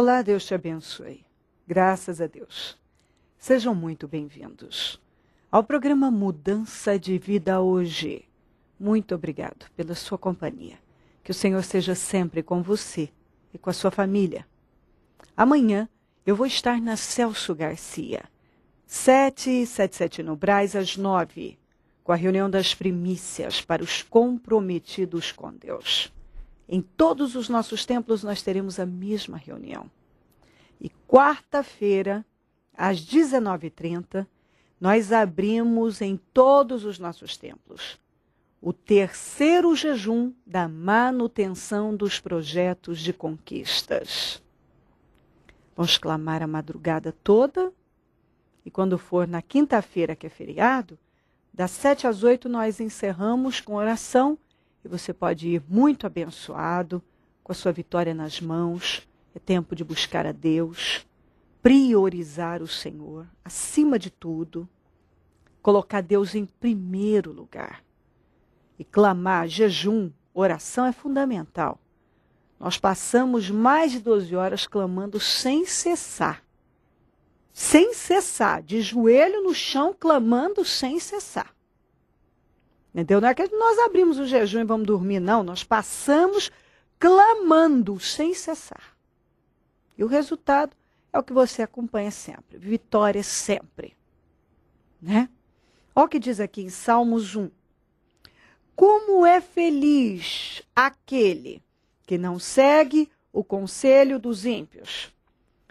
Olá, Deus te abençoe. Graças a Deus. Sejam muito bem-vindos ao programa Mudança de Vida Hoje. Muito obrigado pela sua companhia. Que o Senhor seja sempre com você e com a sua família. Amanhã eu vou estar na Celso Garcia, 777 no Braz, às 9, com a reunião das primícias para os comprometidos com Deus. Em todos os nossos templos nós teremos a mesma reunião. E quarta-feira, às 19h30, nós abrimos em todos os nossos templos o terceiro jejum da manutenção dos projetos de conquistas. Vamos clamar a madrugada toda e quando for na quinta-feira, que é feriado, das sete às oito nós encerramos com oração e você pode ir muito abençoado, com a sua vitória nas mãos. É tempo de buscar a Deus, priorizar o Senhor acima de tudo, colocar Deus em primeiro lugar. E clamar, jejum, oração é fundamental. Nós passamos mais de 12 horas clamando sem cessar. Sem cessar, de joelho no chão, clamando sem cessar. Entendeu? Não é que nós abrimos o jejum e vamos dormir, não. Nós passamos clamando sem cessar. E o resultado é o que você acompanha sempre. Vitória sempre. Né? Olha o que diz aqui em Salmos 1. Como é feliz aquele que não segue o conselho dos ímpios,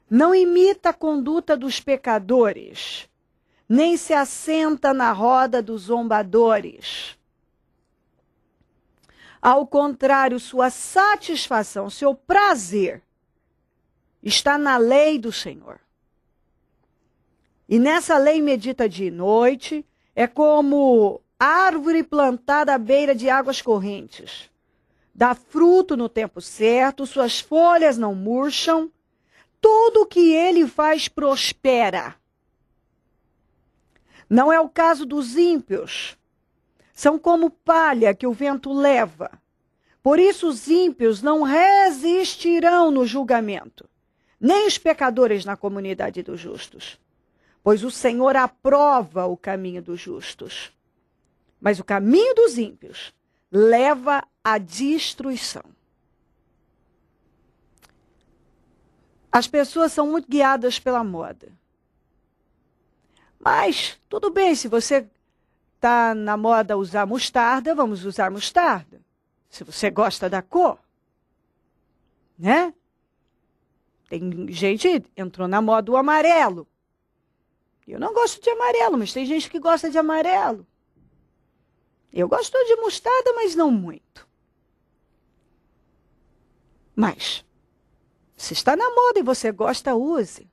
não imita a conduta dos pecadores, nem se assenta na roda dos zombadores. Ao contrário, sua satisfação, seu prazer está na lei do Senhor. E nessa lei medita de noite, é como árvore plantada à beira de águas correntes. Dá fruto no tempo certo, suas folhas não murcham, tudo que ele faz prospera. Não é o caso dos ímpios. São como palha que o vento leva. Por isso os ímpios não resistirão no julgamento, nem os pecadores na comunidade dos justos. Pois o Senhor aprova o caminho dos justos. Mas o caminho dos ímpios leva à destruição. As pessoas são muito guiadas pela moda. Mas tudo bem, se você está na moda usar mostarda, vamos usar mostarda. Se você gosta da cor, né? Tem gente entrou na moda o amarelo. Eu não gosto de amarelo, mas tem gente que gosta de amarelo. Eu gosto de mostarda, mas não muito. Mas se está na moda e você gosta, use.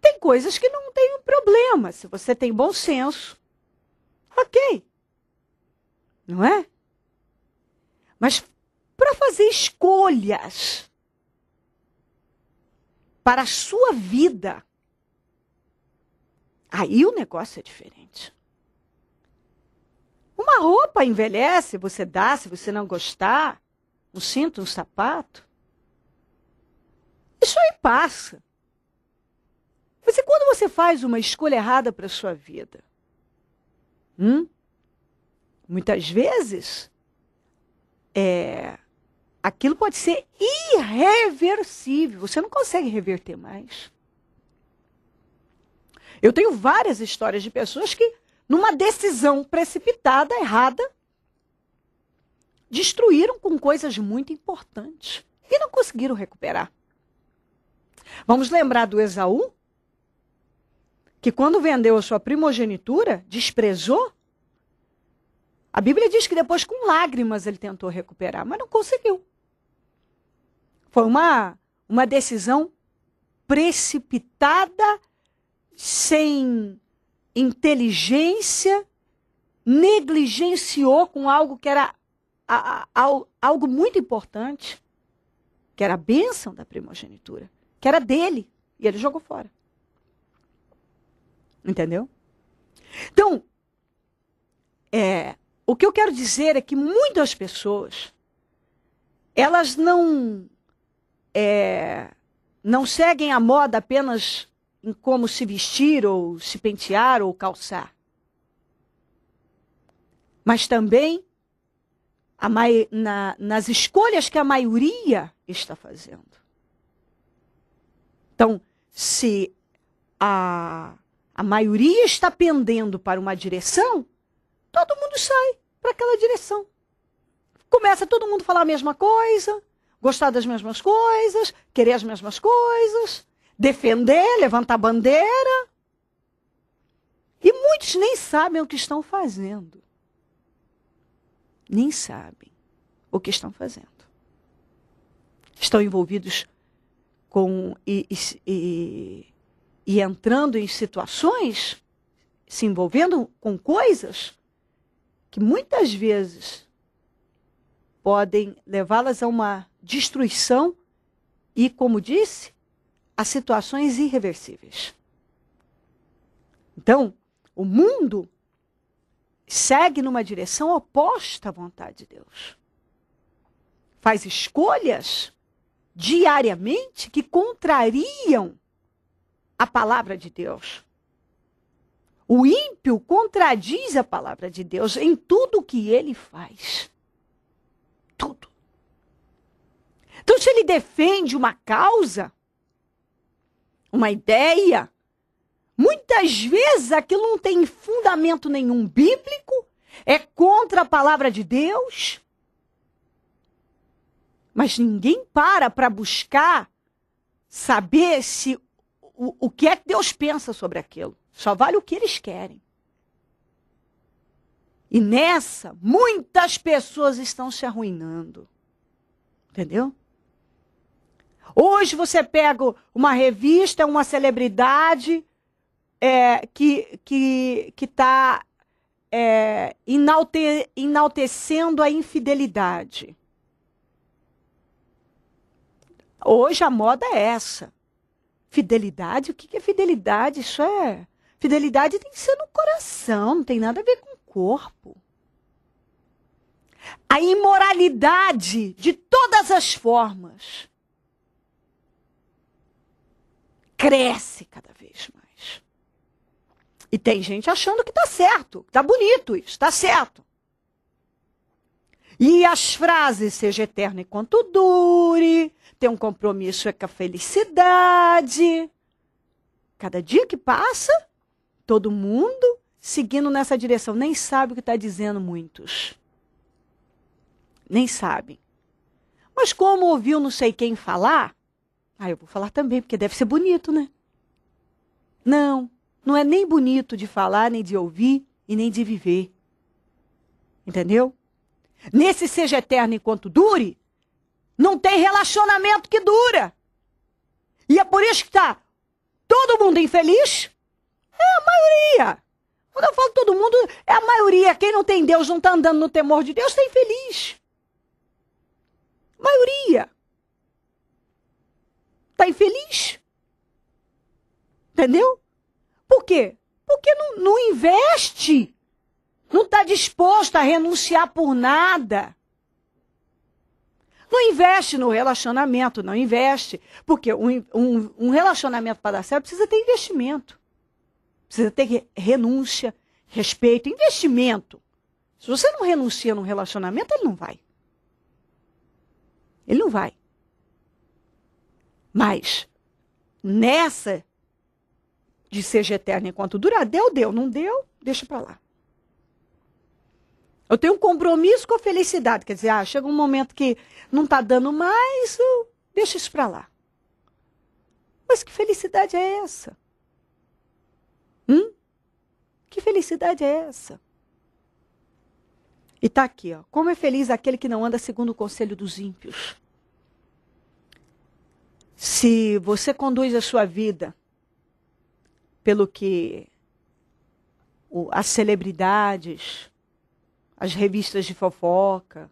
Tem coisas que não problema. Se você tem bom senso, ok. Não é? Mas para fazer escolhas para a sua vida, aí o negócio é diferente. Uma roupa envelhece, você dá, se você não gostar, um cinto, um sapato. Isso aí passa. Você, quando você faz uma escolha errada para a sua vida, hum? muitas vezes, é, aquilo pode ser irreversível. Você não consegue reverter mais. Eu tenho várias histórias de pessoas que, numa decisão precipitada, errada, destruíram com coisas muito importantes e não conseguiram recuperar. Vamos lembrar do Esaú? que quando vendeu a sua primogenitura, desprezou. A Bíblia diz que depois, com lágrimas, ele tentou recuperar, mas não conseguiu. Foi uma, uma decisão precipitada, sem inteligência, negligenciou com algo que era a, a, algo muito importante, que era a bênção da primogenitura, que era dele, e ele jogou fora. Entendeu? Então, é, o que eu quero dizer é que muitas pessoas elas não é, não seguem a moda apenas em como se vestir ou se pentear ou calçar, mas também mai, na, nas escolhas que a maioria está fazendo. Então, se a a maioria está pendendo para uma direção, todo mundo sai para aquela direção. Começa todo mundo a falar a mesma coisa, gostar das mesmas coisas, querer as mesmas coisas, defender, levantar bandeira. E muitos nem sabem o que estão fazendo. Nem sabem o que estão fazendo. Estão envolvidos com e, e, e e entrando em situações, se envolvendo com coisas que muitas vezes podem levá-las a uma destruição e, como disse, a situações irreversíveis. Então, o mundo segue numa direção oposta à vontade de Deus. Faz escolhas diariamente que contrariam a palavra de Deus. O ímpio contradiz a palavra de Deus em tudo que ele faz. Tudo. Então, se ele defende uma causa, uma ideia, muitas vezes aquilo não tem fundamento nenhum bíblico, é contra a palavra de Deus. Mas ninguém para para buscar saber se o, o que é que Deus pensa sobre aquilo. Só vale o que eles querem. E nessa, muitas pessoas estão se arruinando. Entendeu? Hoje você pega uma revista, uma celebridade é, que que que está é, enalte, enaltecendo a infidelidade. Hoje a moda é essa. Fidelidade? O que é fidelidade? Isso é. Fidelidade tem que ser no coração, não tem nada a ver com o corpo. A imoralidade de todas as formas cresce cada vez mais. E tem gente achando que está certo, está bonito isso, está certo. E as frases, seja eterno enquanto dure, ter um compromisso é com a felicidade. Cada dia que passa, todo mundo seguindo nessa direção. Nem sabe o que está dizendo muitos. Nem sabem. Mas como ouviu não sei quem falar, ah, eu vou falar também, porque deve ser bonito, né? Não, não é nem bonito de falar, nem de ouvir e nem de viver. Entendeu? Nesse seja eterno enquanto dure, não tem relacionamento que dura. E é por isso que está todo mundo infeliz? É a maioria. Quando eu falo todo mundo, é a maioria. Quem não tem Deus, não está andando no temor de Deus, está infeliz. A maioria. Está infeliz. Entendeu? Por quê? Porque não, não investe não está disposto a renunciar por nada. Não investe no relacionamento, não investe. Porque um, um, um relacionamento para dar certo precisa ter investimento. Precisa ter renúncia, respeito, investimento. Se você não renuncia num relacionamento, ele não vai. Ele não vai. Mas nessa de seja eterna enquanto durar, deu, deu, não deu, deixa para lá. Eu tenho um compromisso com a felicidade. Quer dizer, ah, chega um momento que não está dando mais, eu deixo isso para lá. Mas que felicidade é essa? Hum? Que felicidade é essa? E tá aqui, ó. Como é feliz aquele que não anda segundo o conselho dos ímpios. Se você conduz a sua vida pelo que as celebridades, as revistas de fofoca,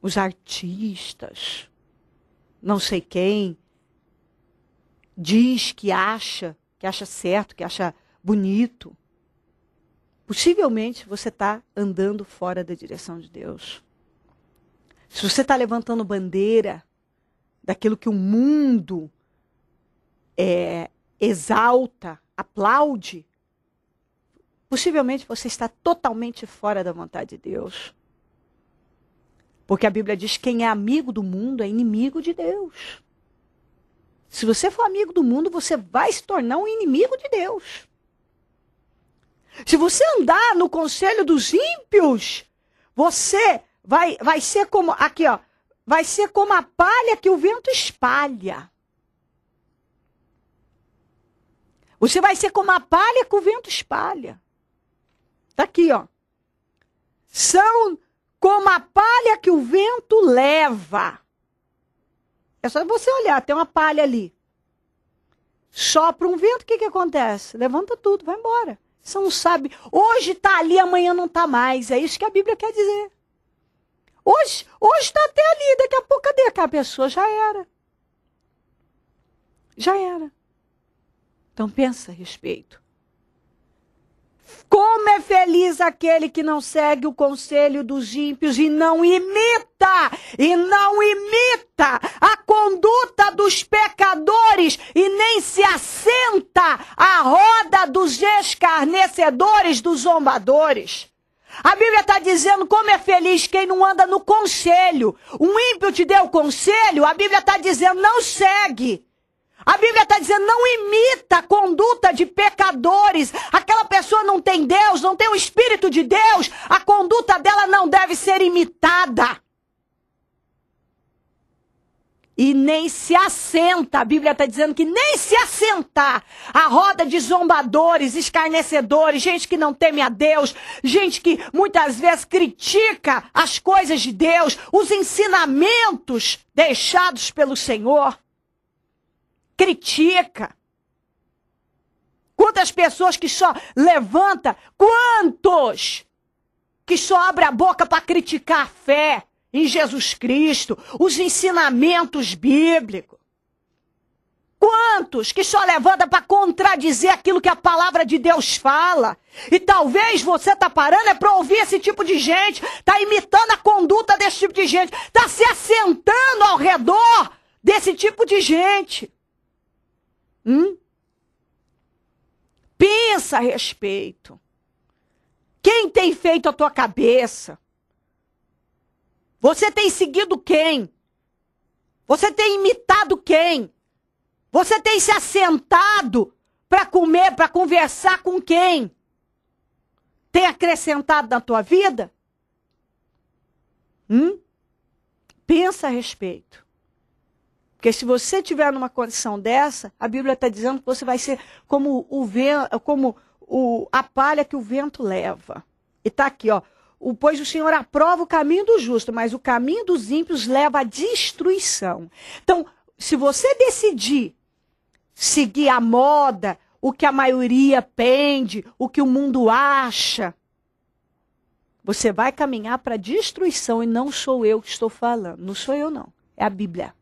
os artistas, não sei quem, diz que acha, que acha certo, que acha bonito. Possivelmente você está andando fora da direção de Deus. Se você está levantando bandeira daquilo que o mundo é, exalta, aplaude, Possivelmente você está totalmente fora da vontade de Deus. Porque a Bíblia diz que quem é amigo do mundo é inimigo de Deus. Se você for amigo do mundo, você vai se tornar um inimigo de Deus. Se você andar no conselho dos ímpios, você vai, vai ser como aqui, ó, vai ser como a palha que o vento espalha. Você vai ser como a palha que o vento espalha. Está aqui, ó. São como a palha que o vento leva. É só você olhar, tem uma palha ali. Sopra um vento, o que, que acontece? Levanta tudo, vai embora. Você não sabe. Hoje está ali, amanhã não está mais. É isso que a Bíblia quer dizer. Hoje está até ali, daqui a pouco cadê aquela pessoa? Já era. Já era. Então pensa a respeito. Como é feliz aquele que não segue o conselho dos ímpios e não imita, e não imita a conduta dos pecadores e nem se assenta à roda dos escarnecedores, dos zombadores. A Bíblia está dizendo como é feliz quem não anda no conselho. Um ímpio te deu conselho, a Bíblia está dizendo não segue. A Bíblia está dizendo: não imita a conduta de pecadores. Aquela pessoa não tem Deus, não tem o Espírito de Deus. A conduta dela não deve ser imitada. E nem se assenta, a Bíblia está dizendo que nem se assentar a roda de zombadores, escarnecedores, gente que não teme a Deus, gente que muitas vezes critica as coisas de Deus, os ensinamentos deixados pelo Senhor critica. Quantas pessoas que só levanta, quantos que só abre a boca para criticar a fé em Jesus Cristo, os ensinamentos bíblicos. Quantos que só levanta para contradizer aquilo que a palavra de Deus fala? E talvez você tá parando é para ouvir esse tipo de gente, tá imitando a conduta desse tipo de gente, tá se assentando ao redor desse tipo de gente. Hum? Pensa a respeito. Quem tem feito a tua cabeça? Você tem seguido quem? Você tem imitado quem? Você tem se assentado para comer, para conversar com quem? Tem acrescentado na tua vida? Hum? Pensa a respeito. Porque se você estiver numa condição dessa, a Bíblia está dizendo que você vai ser como, o vento, como o, a palha que o vento leva. E está aqui, ó. O, pois o Senhor aprova o caminho do justo, mas o caminho dos ímpios leva à destruição. Então, se você decidir seguir a moda, o que a maioria pende, o que o mundo acha, você vai caminhar para a destruição e não sou eu que estou falando, não sou eu não, é a Bíblia.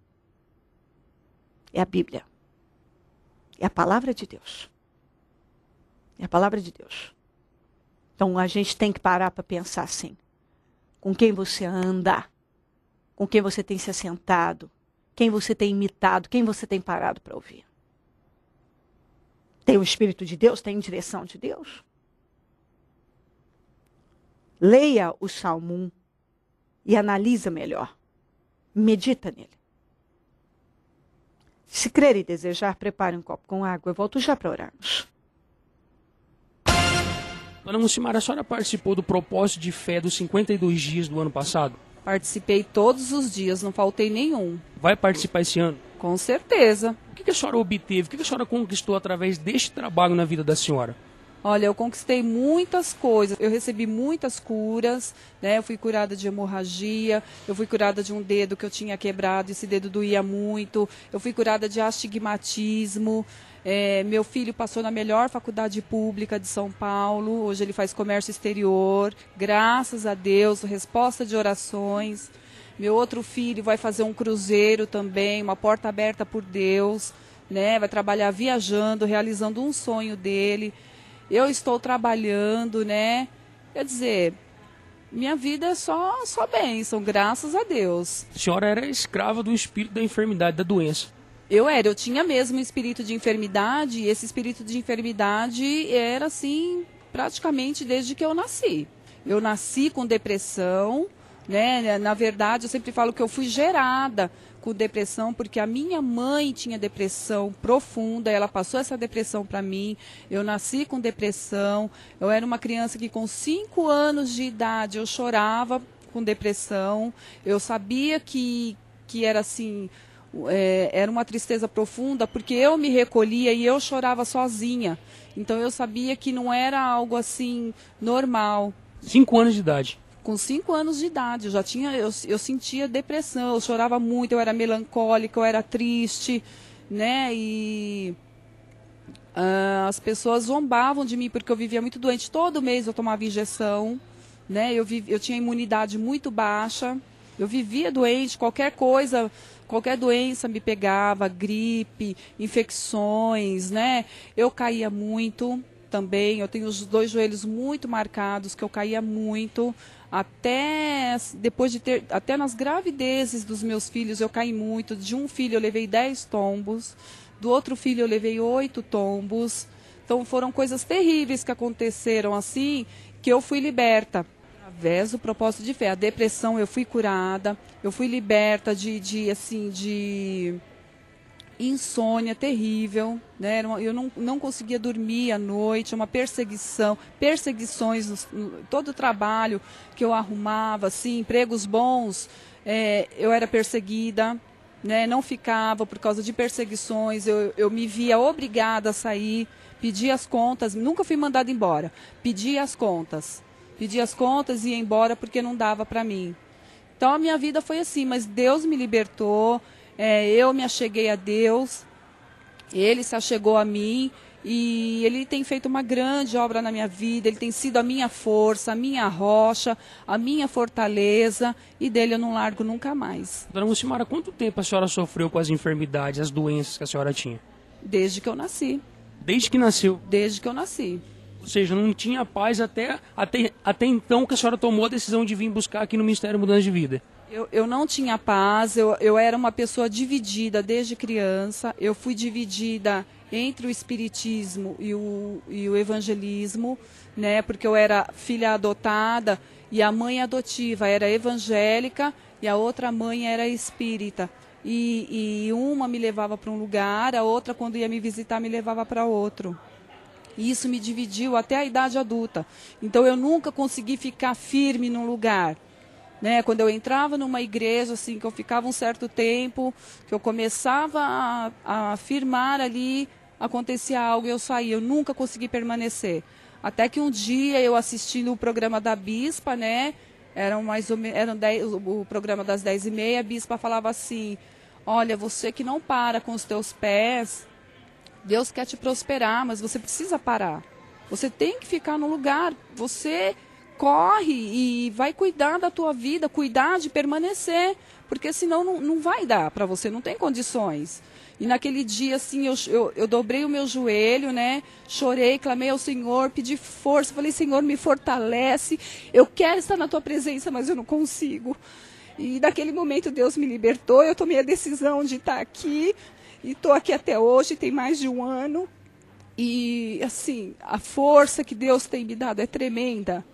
É a Bíblia. É a palavra de Deus. É a palavra de Deus. Então a gente tem que parar para pensar assim: com quem você anda, com quem você tem se assentado, quem você tem imitado, quem você tem parado para ouvir. Tem o Espírito de Deus? Tem direção de Deus? Leia o Salmo 1 e analisa melhor. Medita nele. Se crer e desejar, prepare um copo com água. Eu volto já para orarmos. Dona Mucimara, a senhora participou do propósito de fé dos 52 dias do ano passado? Participei todos os dias, não faltei nenhum. Vai participar esse ano? Com certeza. O que a senhora obteve, o que a senhora conquistou através deste trabalho na vida da senhora? Olha, eu conquistei muitas coisas, eu recebi muitas curas, né? Eu fui curada de hemorragia, eu fui curada de um dedo que eu tinha quebrado, esse dedo doía muito, eu fui curada de astigmatismo. É, meu filho passou na melhor faculdade pública de São Paulo, hoje ele faz comércio exterior, graças a Deus, resposta de orações. Meu outro filho vai fazer um cruzeiro também, uma porta aberta por Deus, né? Vai trabalhar viajando, realizando um sonho dele eu estou trabalhando, né? Quer dizer, minha vida é só, só bênção, graças a Deus. A senhora era escrava do espírito da enfermidade, da doença. Eu era, eu tinha mesmo um espírito de enfermidade, e esse espírito de enfermidade era assim, praticamente desde que eu nasci. Eu nasci com depressão, né? Na verdade, eu sempre falo que eu fui gerada com depressão porque a minha mãe tinha depressão profunda, ela passou essa depressão para mim. Eu nasci com depressão. Eu era uma criança que com 5 anos de idade eu chorava com depressão. Eu sabia que que era assim, é, era uma tristeza profunda porque eu me recolhia e eu chorava sozinha. Então eu sabia que não era algo assim normal. Cinco anos de idade com cinco anos de idade, eu já tinha, eu, eu sentia depressão, eu chorava muito, eu era melancólica, eu era triste, né? E uh, as pessoas zombavam de mim porque eu vivia muito doente. Todo mês eu tomava injeção, né? Eu, viv, eu tinha imunidade muito baixa, eu vivia doente, qualquer coisa, qualquer doença me pegava, gripe, infecções, né? Eu caía muito também. Eu tenho os dois joelhos muito marcados, que eu caía muito. Até depois de ter, até nas gravidezes dos meus filhos eu caí muito. De um filho eu levei 10 tombos, do outro filho eu levei oito tombos. Então foram coisas terríveis que aconteceram assim, que eu fui liberta através do propósito de fé. A depressão eu fui curada, eu fui liberta de, de assim, de insônia terrível, né? Eu não, não conseguia dormir à noite, uma perseguição, perseguições, no, todo o trabalho que eu arrumava, assim, empregos bons, é, eu era perseguida, né? Não ficava por causa de perseguições, eu, eu me via obrigada a sair, pedir as contas, nunca fui mandada embora, pedi as contas, pedi as contas e ir embora porque não dava para mim. Então a minha vida foi assim, mas Deus me libertou é, eu me acheguei a Deus, Ele se achegou a mim e Ele tem feito uma grande obra na minha vida, Ele tem sido a minha força, a minha rocha, a minha fortaleza e dele eu não largo nunca mais. Dona Lucimara, quanto tempo a senhora sofreu com as enfermidades, as doenças que a senhora tinha? Desde que eu nasci. Desde que nasceu? Desde que eu nasci. Ou seja, não tinha paz até, até, até então que a senhora tomou a decisão de vir buscar aqui no Ministério Mudança de Vida. Eu, eu não tinha paz, eu, eu era uma pessoa dividida desde criança, eu fui dividida entre o espiritismo e o, e o evangelismo, né? Porque eu era filha adotada e a mãe adotiva era evangélica e a outra mãe era espírita. E, e uma me levava para um lugar, a outra, quando ia me visitar, me levava para outro. E isso me dividiu até a idade adulta. Então eu nunca consegui ficar firme num lugar né? Quando eu entrava numa igreja, assim, que eu ficava um certo tempo, que eu começava a, firmar afirmar ali, acontecia algo e eu saía. Eu nunca consegui permanecer. Até que um dia eu assisti o programa da Bispa, né? Eram mais ou menos, eram dez, o programa das dez e meia, a Bispa falava assim, olha, você que não para com os teus pés, Deus quer te prosperar, mas você precisa parar. Você tem que ficar no lugar. Você corre e vai cuidar da tua vida, cuidar de permanecer, porque senão não, não vai dar para você, não tem condições. E naquele dia, assim, eu, eu, eu, dobrei o meu joelho, né? Chorei, clamei ao Senhor, pedi força, falei, Senhor, me fortalece, eu quero estar na tua presença, mas eu não consigo. E naquele momento Deus me libertou, eu tomei a decisão de estar aqui, e estou aqui até hoje, tem mais de um ano. E, assim, a força que Deus tem me dado é tremenda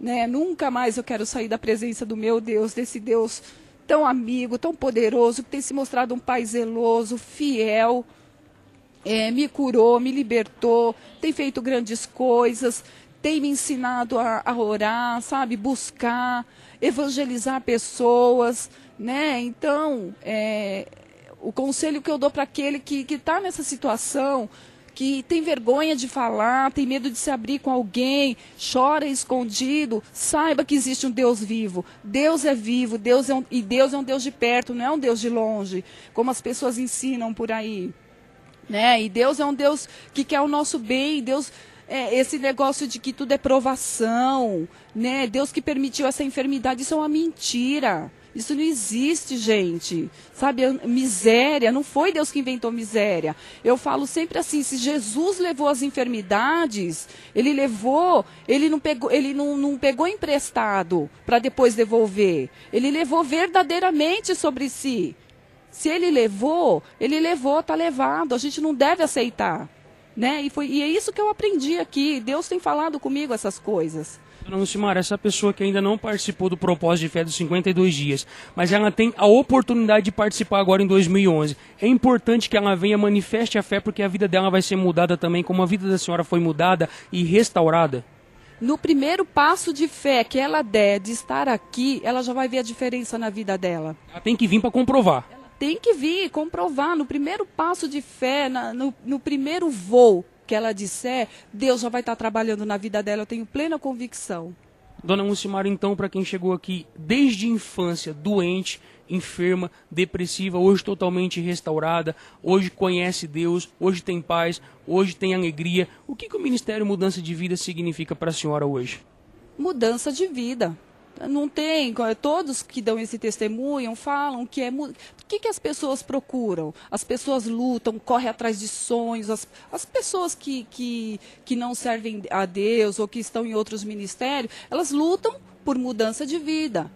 né? Nunca mais eu quero sair da presença do meu Deus, desse Deus tão amigo, tão poderoso, que tem se mostrado um pai zeloso, fiel, é, me curou, me libertou, tem feito grandes coisas, tem me ensinado a, a orar, sabe? Buscar, evangelizar pessoas, né? Então, é, o conselho que eu dou para aquele que está nessa situação, que tem vergonha de falar, tem medo de se abrir com alguém, chora escondido, saiba que existe um Deus vivo. Deus é vivo, Deus é um, e Deus é um Deus de perto, não é um Deus de longe, como as pessoas ensinam por aí. Né? E Deus é um Deus que quer o nosso bem, Deus é, esse negócio de que tudo é provação, né? Deus que permitiu essa enfermidade, isso é uma mentira. Isso não existe, gente. Sabe, miséria, não foi Deus que inventou miséria. Eu falo sempre assim, se Jesus levou as enfermidades, ele levou, ele não pegou, ele não, não pegou emprestado para depois devolver. Ele levou verdadeiramente sobre si. Se ele levou, ele levou, está levado. A gente não deve aceitar, né? E foi, e é isso que eu aprendi aqui. Deus tem falado comigo essas coisas. Dona Lucimar, é essa pessoa que ainda não participou do propósito de fé dos 52 dias, mas ela tem a oportunidade de participar agora em 2011, é importante que ela venha, manifeste a fé, porque a vida dela vai ser mudada também, como a vida da senhora foi mudada e restaurada? No primeiro passo de fé que ela der de estar aqui, ela já vai ver a diferença na vida dela. Ela tem que vir para comprovar. Ela tem que vir comprovar no primeiro passo de fé, na, no, no primeiro voo que ela disser, Deus já vai estar trabalhando na vida dela, eu tenho plena convicção. Dona Mucimara, então, para quem chegou aqui desde infância, doente, enferma, depressiva, hoje totalmente restaurada, hoje conhece Deus, hoje tem paz, hoje tem alegria. O que, que o Ministério Mudança de Vida significa para a senhora hoje? Mudança de vida. Não tem. Todos que dão esse testemunho falam que é. O que, que as pessoas procuram? As pessoas lutam, correm atrás de sonhos. As, as pessoas que, que, que não servem a Deus ou que estão em outros ministérios, elas lutam por mudança de vida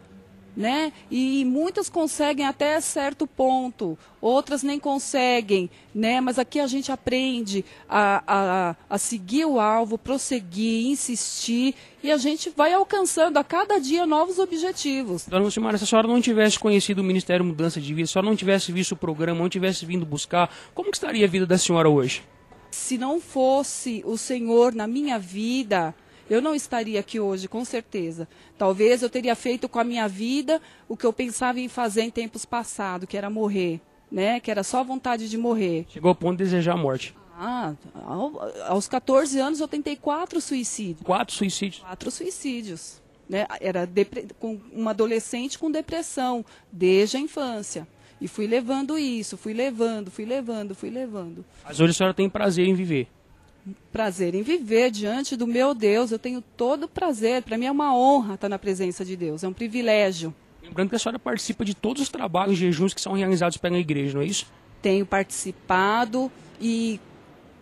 né? E muitas conseguem até certo ponto, outras nem conseguem, né? Mas aqui a gente aprende a, a, a seguir o alvo, prosseguir, insistir e a gente vai alcançando a cada dia novos objetivos. Dona Lucimara, se a senhora não tivesse conhecido o Ministério Mudança de Vida, se a senhora não tivesse visto o programa, não tivesse vindo buscar, como estaria a vida da senhora hoje? Se não fosse o Senhor na minha vida, eu não estaria aqui hoje, com certeza. Talvez eu teria feito com a minha vida o que eu pensava em fazer em tempos passados, que era morrer, né? Que era só vontade de morrer. Chegou ao ponto de desejar a morte. Ah, aos 14 anos eu tentei quatro suicídios. Quatro suicídios? Quatro suicídios. Né? Era com uma adolescente com depressão desde a infância. E fui levando isso, fui levando, fui levando, fui levando. Mas hoje a senhora tem prazer em viver prazer em viver diante do meu Deus. Eu tenho todo o prazer. Para mim é uma honra estar na presença de Deus, é um privilégio. Lembrando que a senhora participa de todos os trabalhos e jejuns que são realizados pela igreja, não é isso? Tenho participado e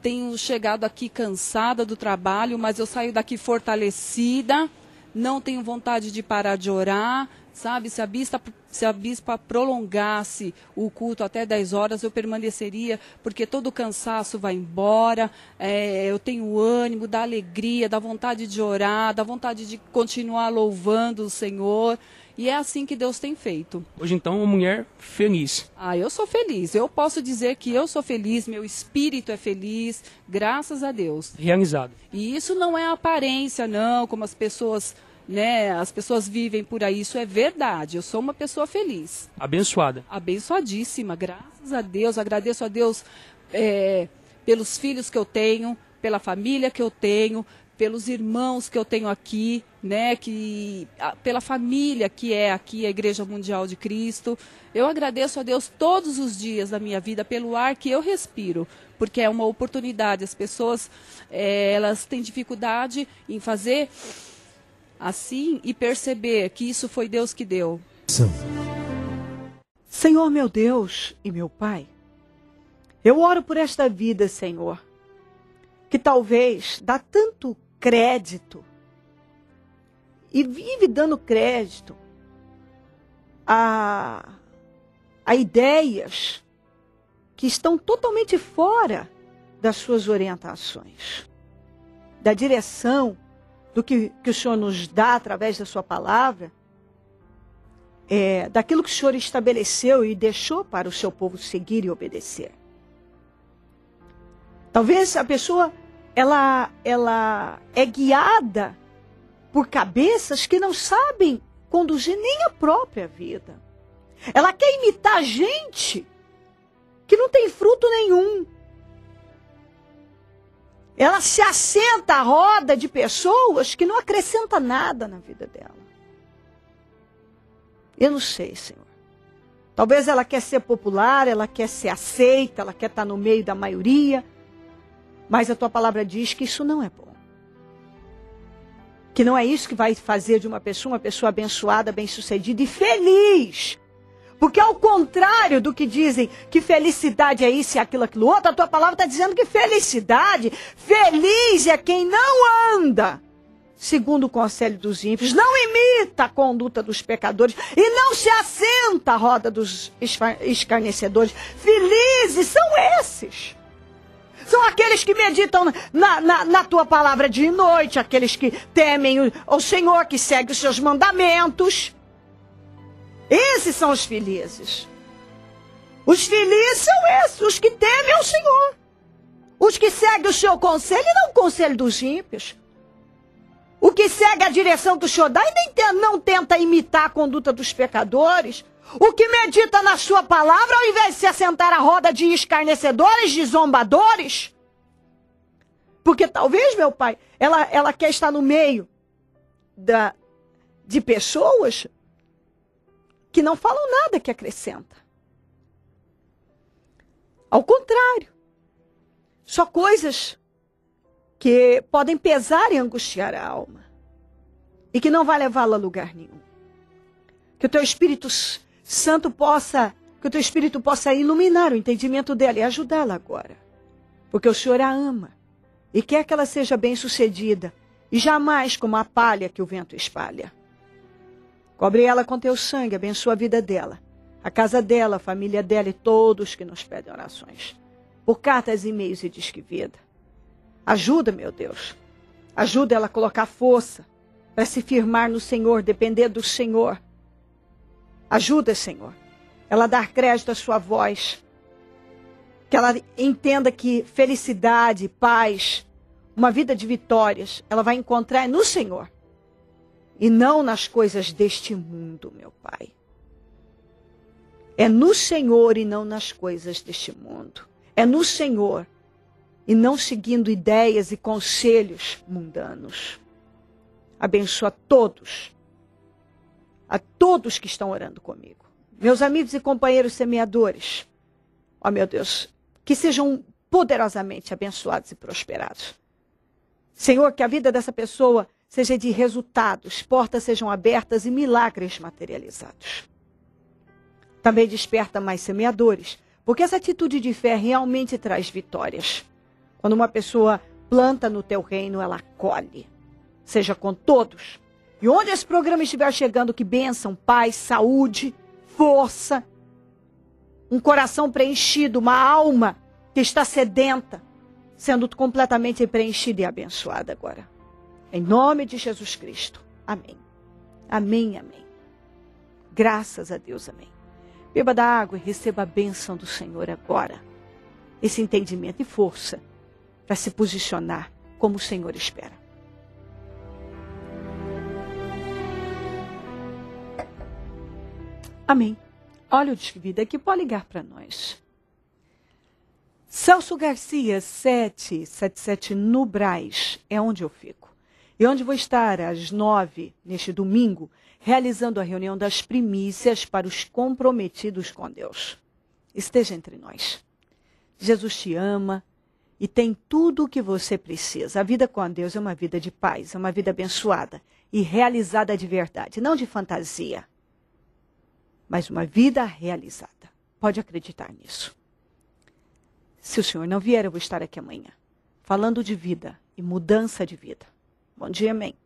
tenho chegado aqui cansada do trabalho, mas eu saio daqui fortalecida não tenho vontade de parar de orar, sabe? Se a bispa, se a bispa prolongasse o culto até 10 horas, eu permaneceria, porque todo o cansaço vai embora, é, eu tenho ânimo, da alegria, da vontade de orar, da vontade de continuar louvando o Senhor. E é assim que Deus tem feito. Hoje, então, uma mulher feliz. Ah, eu sou feliz. Eu posso dizer que eu sou feliz, meu espírito é feliz, graças a Deus. Realizado. E isso não é aparência, não, como as pessoas né? As pessoas vivem por aí, isso é verdade. Eu sou uma pessoa feliz. Abençoada. Abençoadíssima, graças a Deus. Agradeço a Deus é, pelos filhos que eu tenho, pela família que eu tenho, pelos irmãos que eu tenho aqui, né, que pela família que é aqui a Igreja Mundial de Cristo. Eu agradeço a Deus todos os dias da minha vida pelo ar que eu respiro, porque é uma oportunidade. As pessoas é, elas têm dificuldade em fazer assim e perceber que isso foi Deus que deu. Senhor meu Deus e meu Pai, eu oro por esta vida, Senhor, que talvez dá tanto crédito. E vive dando crédito a, a ideias que estão totalmente fora das suas orientações, da direção do que, que o Senhor nos dá através da sua palavra, é, daquilo que o Senhor estabeleceu e deixou para o seu povo seguir e obedecer. Talvez a pessoa ela, ela é guiada por cabeças que não sabem conduzir nem a própria vida. Ela quer imitar gente que não tem fruto nenhum. Ela se assenta à roda de pessoas que não acrescenta nada na vida dela. Eu não sei, Senhor. Talvez ela quer ser popular, ela quer ser aceita, ela quer estar no meio da maioria, mas a tua palavra diz que isso não é bom. Que não é isso que vai fazer de uma pessoa uma pessoa abençoada, bem-sucedida e feliz. Porque ao contrário do que dizem que felicidade é isso e aquilo, aquilo outro, a tua palavra está dizendo que felicidade, feliz é quem não anda. Segundo o conselho dos ímpios, não imita a conduta dos pecadores e não se assenta à roda dos escarnecedores. Felizes são esses são aqueles que meditam na, na, na tua palavra de noite, aqueles que temem o, o Senhor, que seguem os seus mandamentos. Esses são os felizes. Os felizes são esses, os que temem ao Senhor. Os que seguem o seu conselho e não o conselho dos ímpios. O que segue a direção que o Senhor dá e nem não tenta imitar a conduta dos pecadores. O que medita na sua palavra, ao invés de se assentar à roda de escarnecedores, de zombadores? Porque talvez, meu pai, ela, ela quer estar no meio da, de pessoas que não falam nada que acrescenta. Ao contrário, só coisas que podem pesar e angustiar a alma e que não vai levá-la a lugar nenhum. Que o teu espírito Santo possa, que o teu Espírito possa iluminar o entendimento dela e ajudá-la agora. Porque o Senhor a ama e quer que ela seja bem-sucedida e jamais como a palha que o vento espalha. Cobre ela com teu sangue, abençoa a vida dela, a casa dela, a família dela e todos que nos pedem orações. Por cartas, e-mails e disque vida. Ajuda, meu Deus. Ajuda ela a colocar força para se firmar no Senhor, depender do Senhor Ajuda, Senhor, ela a dar crédito à sua voz. Que ela entenda que felicidade, paz, uma vida de vitórias, ela vai encontrar no Senhor e não nas coisas deste mundo, meu Pai. É no Senhor e não nas coisas deste mundo. É no Senhor e não seguindo ideias e conselhos mundanos. Abençoa todos a todos que estão orando comigo. Meus amigos e companheiros semeadores, ó meu Deus, que sejam poderosamente abençoados e prosperados. Senhor, que a vida dessa pessoa seja de resultados, portas sejam abertas e milagres materializados. Também desperta mais semeadores, porque essa atitude de fé realmente traz vitórias. Quando uma pessoa planta no teu reino, ela colhe. Seja com todos, e onde esse programa estiver chegando, que bênção, paz, saúde, força, um coração preenchido, uma alma que está sedenta, sendo completamente preenchida e abençoada agora. Em nome de Jesus Cristo. Amém. Amém, amém. Graças a Deus, amém. Beba da água e receba a bênção do Senhor agora. Esse entendimento e força para se posicionar como o Senhor espera. Amém. Olha o Vida que pode ligar para nós. Celso Garcia, 777 no Braz, é onde eu fico. E onde vou estar às nove, neste domingo, realizando a reunião das primícias para os comprometidos com Deus. Esteja entre nós. Jesus te ama e tem tudo o que você precisa. A vida com Deus é uma vida de paz, é uma vida abençoada e realizada de verdade, não de fantasia mas uma vida realizada. Pode acreditar nisso. Se o senhor não vier, eu vou estar aqui amanhã, falando de vida e mudança de vida. Bom dia, amém.